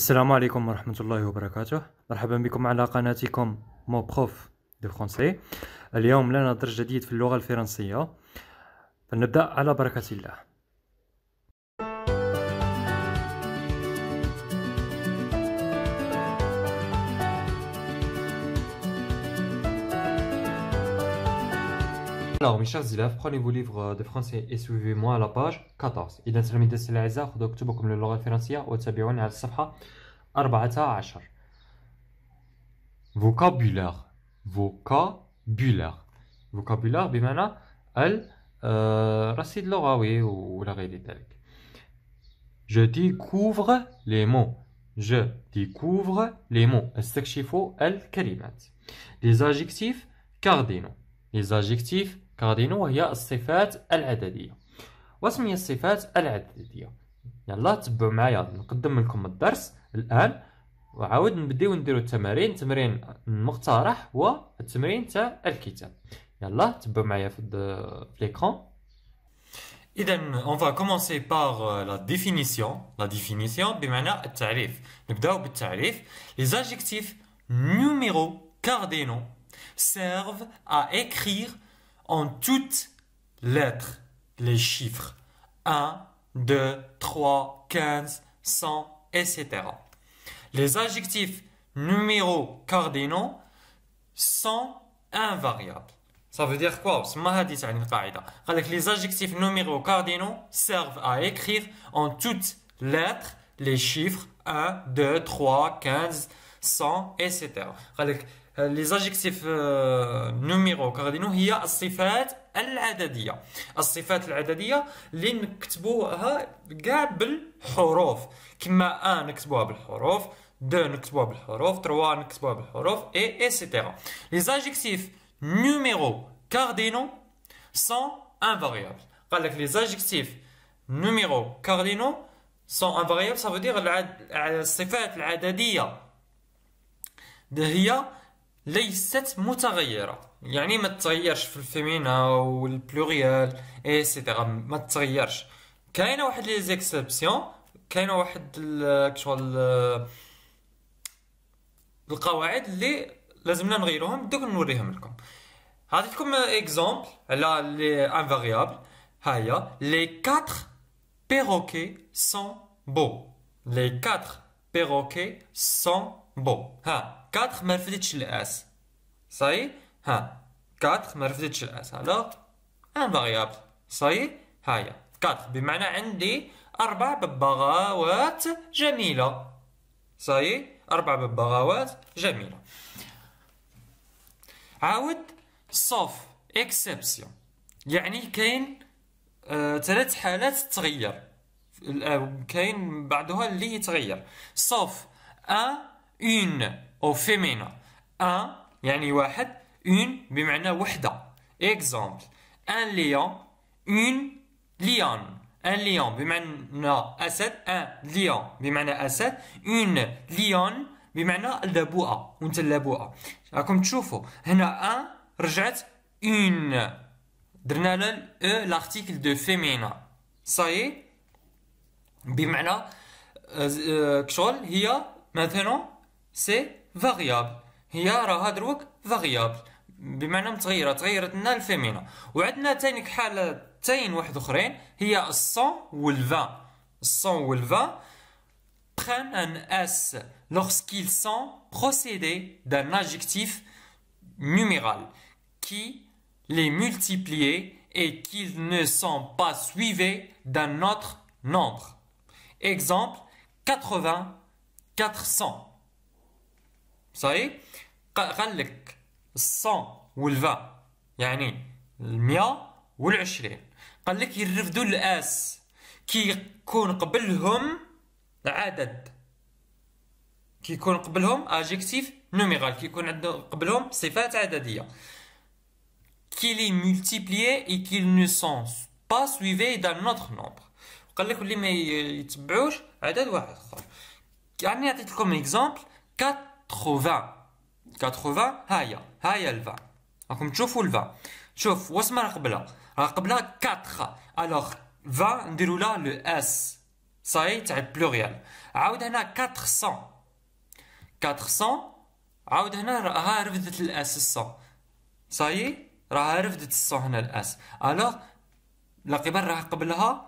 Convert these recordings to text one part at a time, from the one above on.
السلام عليكم ورحمة الله وبركاته مرحبا بكم على قناتكم مو بخوف دو فرونسي اليوم لنا درس جديد في اللغة الفرنسية فلنبدأ على بركة الله Alors, mes chers élèves, prenez vos livres euh, de français et suivez-moi à la page 14. إذا تلاميذ le الأعزاء خذوا كتبكم suivez-moi à la page 14. Vocabulaire. Vocabulaire. Vocabulaire بمعنى الرصيد اللغوي ولا la ذلك. Je découvre les mots. Je découvre les mots. استكشف الكلمات. Les adjectifs cardinaux. Les adjectifs كاردينو وهي الصفات العددية واسم هي الصفات العددية يلا تبعوا معايا نقدم لكم الدرس الآن وعاود نبداو نديرو التمارين تمرين المقترح والتمرين تاع الكتاب يلا تبعوا معايا في, في l'écran إذا اون فا كومونسي بار لا ديفينيسيون لا ديفينيسيون بمعنى التعريف نبداو بالتعريف لي زاجيكتيف numéro كاردينو سيرف ا écrire en toutes lettres les chiffres 1, 2, 3, 15, 100, etc. Les adjectifs numéros cardinaux sont invariables. Ça veut dire quoi Les adjectifs numéros cardinaux servent à écrire en toutes lettres les chiffres 1, 2, 3, 15, 100, etc. لي زاجيكتيف نوميرو كاردينو هي الصفات العدديه الصفات العدديه اللي نكتبوها كاع بالحروف كما ان نكتبوها بالحروف دو نكتبوها بالحروف تروا نكتبوها بالحروف اي ايتترا لي زاجيكتيف نوميرو كاردينو سون انفاريابل قال لك لي زاجيكتيف نوميرو كاردينو سون انفاريابل سافو دير الصفات العدديه ده هي ليست متغيرة يعني ما تتغيرش في الفيمينا والبلوريال ايسيتيرا ما تتغيرش كاينه واحد لي زيكسبسيون كاينه واحد الاكشوال القواعد اللي لازمنا نغيروهم دوك نوريهم لكم لكم اكزومبل على لي انفاريابل ها هي لي 4 بيروكي سون بو لي 4 بيروكي سون بو ها 4 ما رفدتش الاس صاي ها 4 ما رفدتش الاس الوغ ان فاريابل صاي هاهي 4 بمعنى عندي اربع ببغاوات جميله صاي اربع ببغاوات جميله عاود صوف اكسبسيون يعني كاين ثلاث حالات تغير Euh, كاين بعدها اللي يتغير سوف ان اون او فيمينا ان يعني واحد اون بمعنى وحده اكزامبل ان ليون اون ليون ان ليون بمعنى اسد ان ليون بمعنى اسد اون ليون بمعنى اللبؤه وانت اللبوءه راكم تشوفوا هنا ان رجعت اون درنا لها لارتيكل دو فيمينا صايي بمعنى كشغل هي مثلا سي فاريابل هي راها دروك فاريابل prennent un S lorsqu'ils sont procédés d'un adjectif numéral qui les multiplier et qu'ils ne sont pas suivis d'un autre nombre. Exemple, 80 Ça y est, quand il 100 ou 20, il y a 1000 ou vingt Quand il qui est un adjectif numéral qui est un adjectif numéral qui est un adjectif numéral multiplié et qui ne sont pas suivi d'un autre nombre. قال لك اللي ما يتبعوش عدد واحد اخر يعني عطيت لكم اكزامبل 80 80 ها هي ها هي الفا راكم تشوفوا الفا شوف واسمها راه قبلها راه قبلها 4 الوغ 20 نديرو لها لو اس صاي تاع بلوريال عاود هنا 400 400 عاود هنا راها رفدت الاس الصون صاي راها رفدت الصون هنا الاس الوغ لا قبل راه قبلها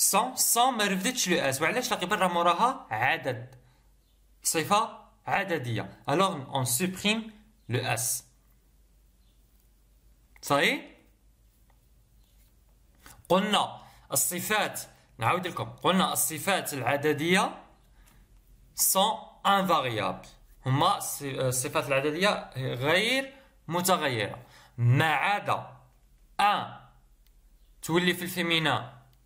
100 100 ما رفدتش لو اس وعلاش لاقي برا موراها عدد صفه عدديه الوغ اون سوبريم لو اس صاي قلنا الصفات نعاود لكم قلنا الصفات العدديه سون انفاريابل هما الصفات العدديه غير متغيره ما عدا ان تولي في الفيمينا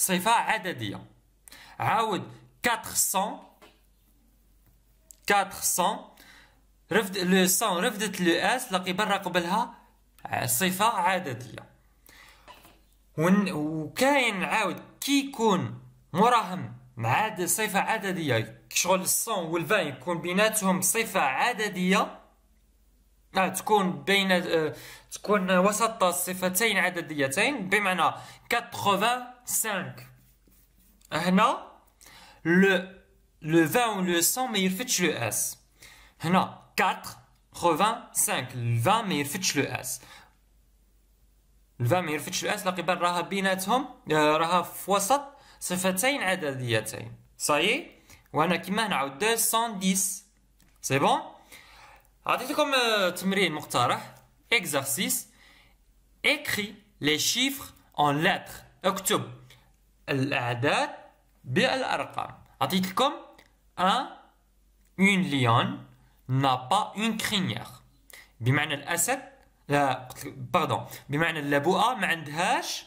صفة عددية عاود 400 400 رفد لو سون رفدت لو اس لقي برا قبلها صفة عددية وكاين عاود كي يكون مراهم مع صفة عددية شغل السون والفان يكون بيناتهم صفة عددية آه تكون بين آه تكون وسط صفتين عدديتين بمعنى 80 5 هنا لو لو 20 ou le 100 ما يرفدش لو اس هنا 4 le 5 Le 20 ما يرفدش لو اس ال 20 ما Il لو اس لا قبل راها بيناتهم راها في وسط صفتين عدديتين صايي وهنا كيما نعاود 210 سي بون عطيتكم تمرين مقترح exercice écris les chiffres en lettres اكتب الأعداد بالأرقام عطيت لكم ان اون ليون نا با اون كرينيير بمعنى الأسد لا باردون بمعنى اللبؤه ما عندهاش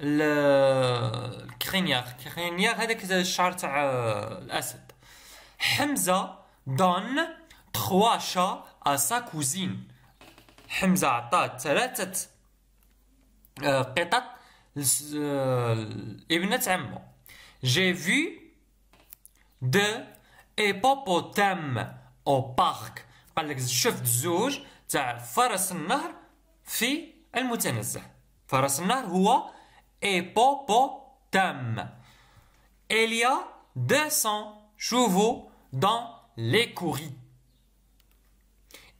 الكرينيير كرينيير هذاك الشعر تاع الأسد حمزة دون تخوا شا أسا كوزين حمزة عطات ثلاثة آه، قطط Euh, Ibn Tammo. J'ai vu deux hippopotames au parc. par le chef de زوج تاع فرس النهر في المتنزه فرس النهر هو hippopotame. Il y a 200 chevaux dans les l'écurie.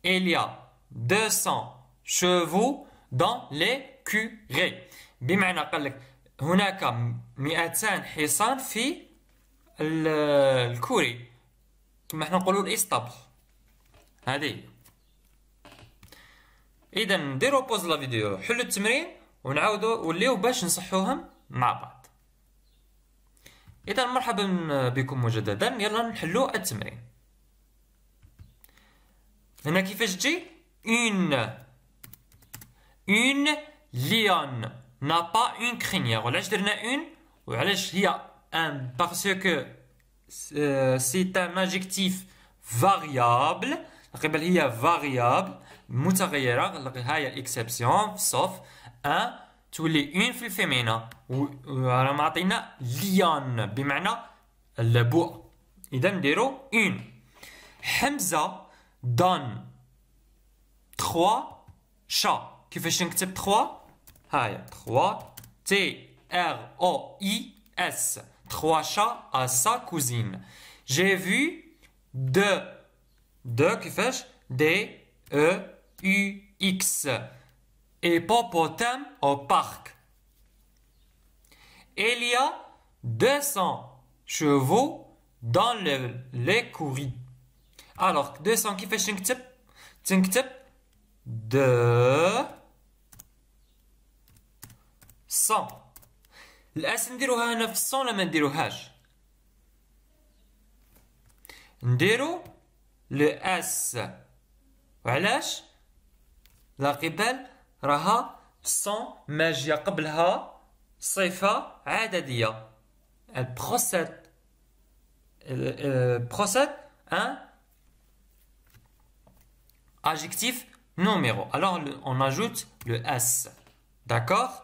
Il y a 200 chevaux dans les curés بمعنى قال لك هناك 200 حصان في الكوري كما حنا نقولوا الاسطبل هذه اذا ديروا بوز لا فيديو حلوا التمرين ونعاودوا وليو باش نصحوهم مع بعض اذا مرحبا بكم مجددا يلا نحلوا التمرين هنا كيفاش تجي اون اون ليون نا با اون كرينيير علاش درنا اون وعلاش هي ان باسكو سي تا ماجيكتيف فاريابل قبل هي فاريابل متغيرة هاي اكسبسيون صوف ان تولي اون في الفيمينا و راه معطينا ليان بمعنى اللبوء اذا نديرو اون حمزه دان 3 شا كيفاش نكتب 3 3. T-R-O-I-S. 3 chats à sa cousine. J'ai vu deux. Deux, qui fait D-E-U-X. et thème au parc. Il y a 200 chevaux dans les courries. Alors, 200 qui fait 5 types 5 types 2 100 S نديروها هنا في 100 ولا ما نديروهاش نديرو الأس وعلاش لا magia راها 100 ماجية قبلها صفة عددية elle procède Le elle procède un adjectif numéro. Alors on ajoute le S. D'accord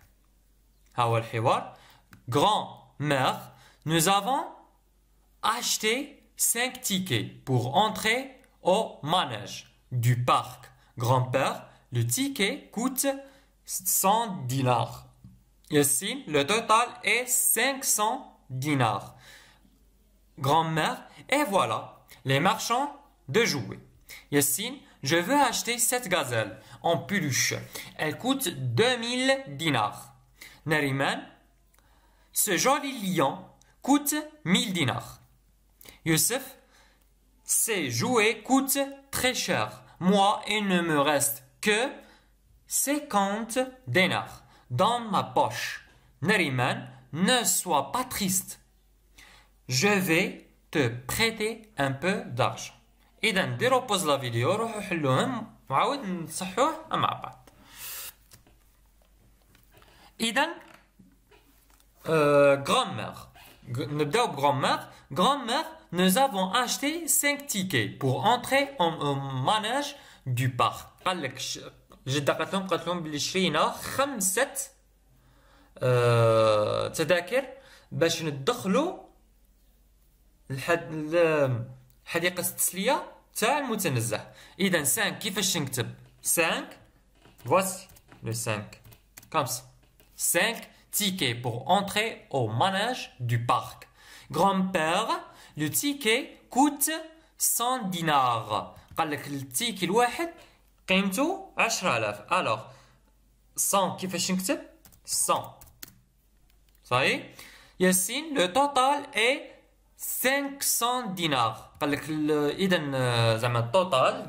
Ah, grand-mère, nous avons acheté 5 tickets pour entrer au manège du parc. Grand-père, le ticket coûte 100 dinars. Yassine, le total est 500 dinars. Grand-mère, et voilà, les marchands de jouets. Yassine, je veux acheter cette gazelle en peluche. Elle coûte 2000 dinars. Nariman, ce joli lion coûte 1000 dinars. Youssef, ces jouets coûtent très cher. Moi, il ne me reste que 50 dinars dans ma poche. Nariman, ne sois pas triste. Je vais te prêter un peu d'argent. Et d'un نديرو بوز la vidéo, روحو حلوهم وعاود نصحوه مع بعض إذن euh, grand-mère. grand mère Nous avons acheté 5 tickets pour entrer en, manège du parc. J'ai dit que nous avons acheté 5 tickets pour entrer au manège du parc. Je vais nous 5 voici le 5. Comme ça. 5 tickets pour entrer au manège du parc. Grand-père, le ticket coûte 100 dinars. التيكي الواحد قيمته 10000 Alors, 100 كيفاش نكتب 100 صاي ياسين لو توتال اي 500 dinars. قال لك اذا زعما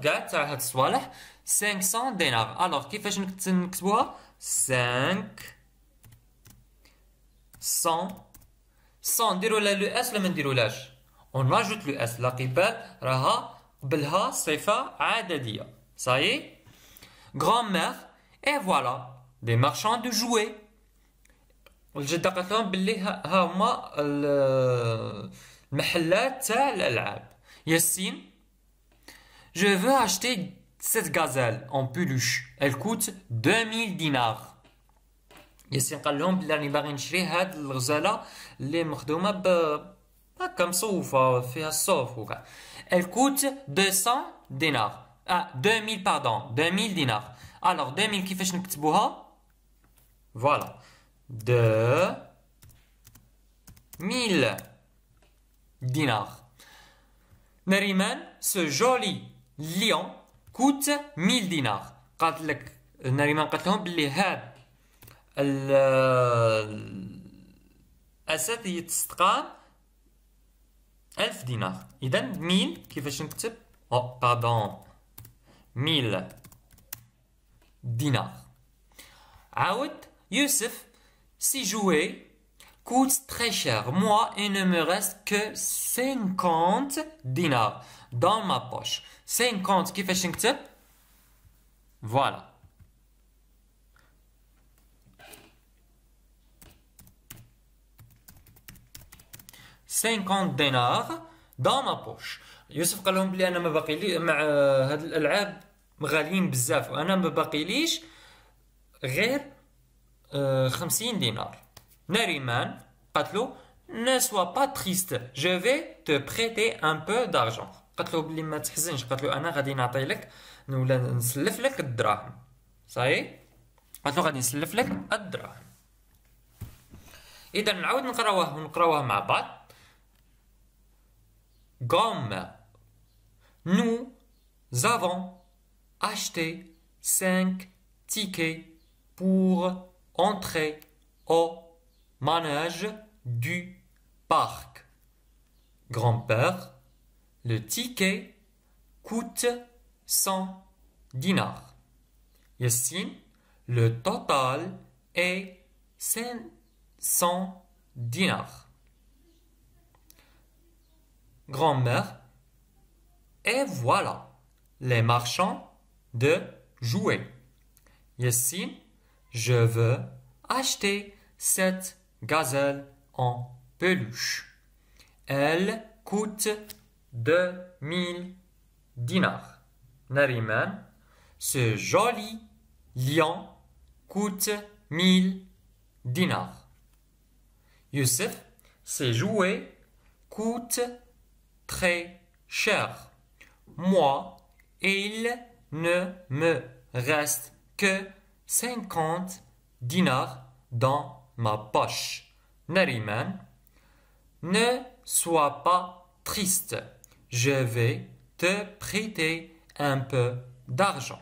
كاع تاع هاد الصوالح 500 dinars. الوغ كيفاش نكتبوها 5 100 100, on ajoute le S. La pibale, raha, belha, seifa, adadia. Ça y est, grand-mère. Et voilà, des marchands de jouets. Je vais vous donner un peu de mahillette à Yassine, je veux acheter cette gazelle en peluche. Elle coûte 2000 dinars. ياسين قال لهم بلي راني باغي نشري هاد الغزاله اللي مخدومه ب هكا مصوفه فيها الصوف وكاع elle coûte 200 دينار اه 2000 باردون 2000 دينار الوغ 2000 كيفاش نكتبوها فوالا دو ميل دينار نريمان سو جولي ليون كوت ميل دينار قالت لك نريمان قالت لهم بلي هاد de تستقال 1000 دينار اذا 1000 كيفاش نكتب pardon, 1000 dinars. عاود Youssef, si jouer coûte très cher. Moi, il ne me reste que 50 dinars dans ma poche. 50, qui fait Voilà. 50 دينار دون ما بوش يوسف قال لهم بلي انا ما باقي لي مع آه، هاد الالعاب غاليين بزاف وانا ما باقي ليش غير آه، خمسين دينار ناريمان قالت له ne sois pas triste je vais te prêter un peu d'argent قالت له بلي ما تحزنش قالت له انا غادي نعطي لك ولا نسلف لك الدراهم صاي قالت له غادي نسلف لك الدراهم اذا نعاود نقراوه ونقراوه مع بعض gomme. Nous avons acheté cinq tickets pour entrer au manège du parc. Grand-père, le ticket coûte 100 dinars. Yassine, le total est 500 dinars grand-mère. Et voilà, les marchands de jouets. Ici, je veux acheter cette gazelle en peluche. Elle coûte 2000 dinars. Nariman, ce joli lion coûte 1000 dinars. Youssef, ces jouets coûtent très cher. Moi, il ne me reste que 50 dinars dans ma poche. Nariman, ne sois pas triste. Je vais te prêter un peu d'argent.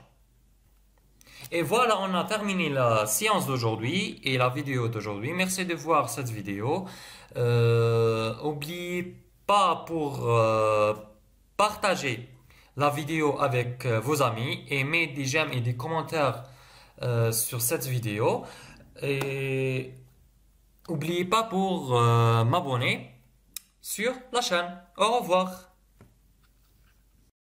Et voilà, on a terminé la séance d'aujourd'hui et la vidéo d'aujourd'hui. Merci de voir cette vidéo. Euh, oubliez pour euh, partager la vidéo avec euh, vos amis et mets des j'aime et des commentaires euh, sur cette vidéo et n'oubliez pas pour m'abonner sur la chaîne. Au revoir